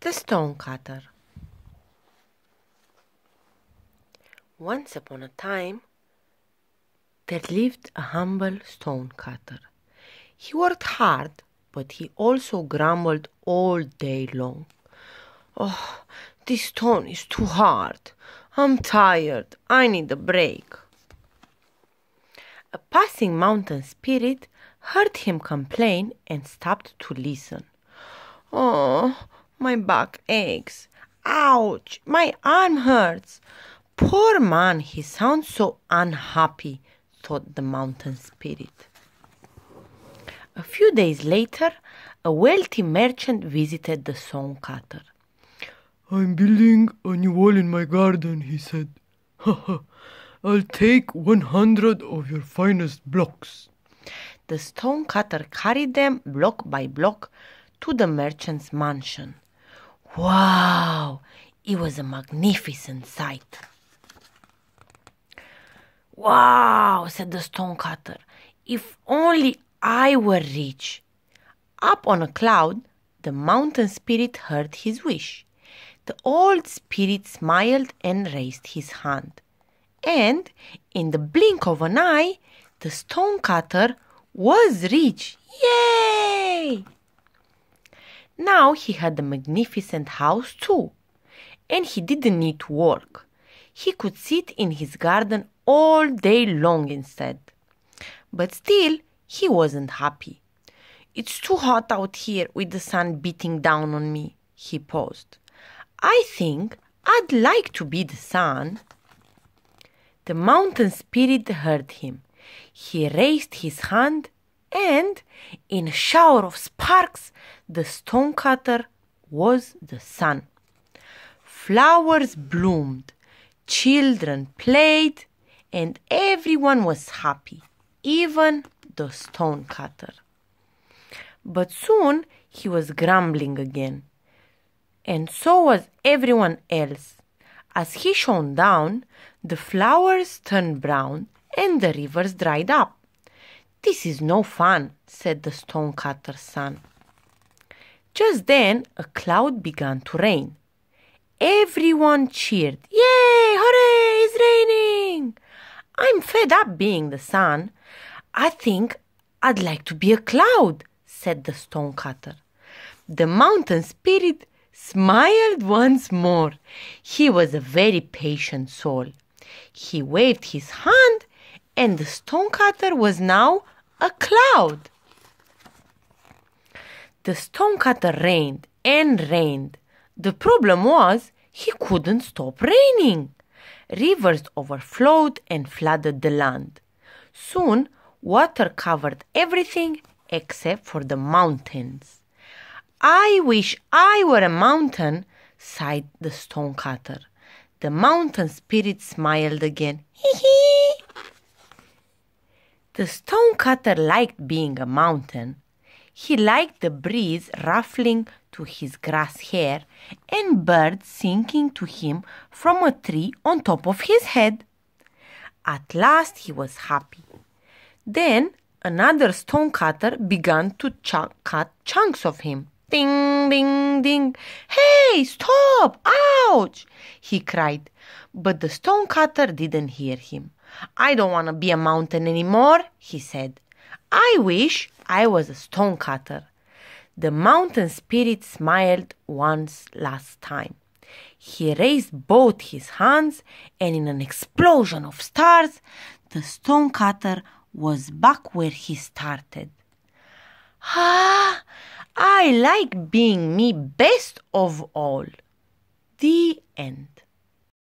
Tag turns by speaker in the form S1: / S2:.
S1: The Stonecutter Once upon a time, there lived a humble stonecutter. He worked hard, but he also grumbled all day long. Oh, this stone is too hard. I'm tired. I need a break. A passing mountain spirit heard him complain and stopped to listen. Oh, my back aches. Ouch! My arm hurts. Poor man, he sounds so unhappy, thought the mountain spirit. A few days later, a wealthy merchant visited the stone cutter. I'm building a new wall in my garden, he said. Ha ha! I'll take 100 of your finest blocks. The stone cutter carried them block by block to the merchant's mansion. Wow! It was a magnificent sight. Wow! said the stonecutter. If only I were rich. Up on a cloud, the mountain spirit heard his wish. The old spirit smiled and raised his hand. And in the blink of an eye, the stonecutter was rich. Yay! Now he had a magnificent house too. And he didn't need to work. He could sit in his garden all day long instead. But still, he wasn't happy. It's too hot out here with the sun beating down on me, he paused. I think I'd like to be the sun. The mountain spirit heard him. He raised his hand and in a shower of sparks, the stonecutter was the sun. Flowers bloomed, children played, and everyone was happy, even the stonecutter. But soon he was grumbling again, and so was everyone else. As he shone down, the flowers turned brown and the rivers dried up. This is no fun, said the stonecutter's son. Just then a cloud began to rain. Everyone cheered. Yay! Hooray! It's raining! I'm fed up being the sun. I think I'd like to be a cloud, said the stonecutter. The mountain spirit smiled once more. He was a very patient soul. He waved his hand and the stonecutter was now a cloud. The stonecutter rained and rained. The problem was he couldn't stop raining. Rivers overflowed and flooded the land. Soon, water covered everything except for the mountains. I wish I were a mountain, sighed the stonecutter. The mountain spirit smiled again. Hee hee! The stonecutter liked being a mountain. He liked the breeze ruffling to his grass hair and birds singing to him from a tree on top of his head. At last he was happy. Then another stonecutter began to ch- cut chunks of him. Ding, ding, ding. Hey, stop! Ouch! He cried. But the stonecutter didn't hear him. I don't want to be a mountain anymore, he said. I wish I was a stonecutter. The mountain spirit smiled once last time. He raised both his hands, and in an explosion of stars, the stonecutter was back where he started. Ah, I like being me best of all. The end.